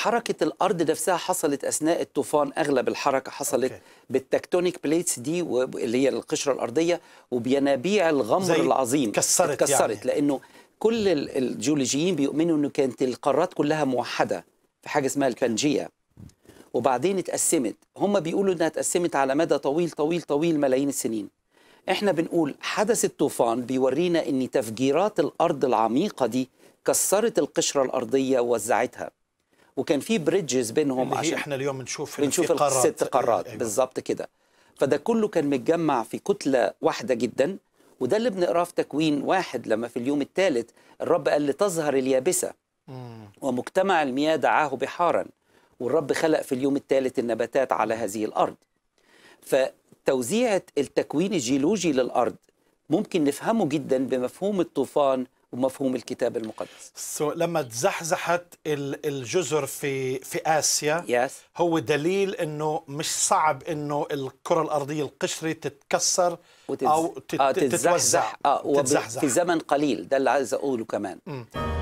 حركة الأرض نفسها حصلت أثناء الطوفان أغلب الحركة حصلت أوكي. بالتكتونيك بليتس دي اللي هي القشرة الأرضية وبينابيع الغمر العظيم كسرت كسرت يعني. لأنه كل الجيولوجيين بيؤمنوا أنه كانت القارات كلها موحدة في حاجة اسمها البانجيا وبعدين اتقسمت هم بيقولوا أنها اتقسمت على مدى طويل طويل طويل ملايين السنين احنا بنقول حدث الطوفان بيورينا ان تفجيرات الارض العميقه دي كسرت القشره الارضيه ووزعتها وكان في بريدجز بينهم اللي هي عشان احنا اليوم بنشوف بنشوف الست إيه، قارات أيوة. بالظبط كده فده كله كان متجمع في كتله واحده جدا وده اللي بنقراه في تكوين واحد لما في اليوم الثالث الرب قال لتظهر اليابسه ومجتمع المياه دعاه بحارا والرب خلق في اليوم الثالث النباتات على هذه الارض فتوزيعه التكوين الجيولوجي للارض ممكن نفهمه جدا بمفهوم الطوفان ومفهوم الكتاب المقدس so, لما تزحزحت الجزر في في اسيا yes. هو دليل انه مش صعب انه الكره الارضيه القشري تتكسر وتتز... او تت... آه تتزحزح تتوزع آه وب... تتزحزح في زمن قليل ده اللي عايز اقوله كمان mm.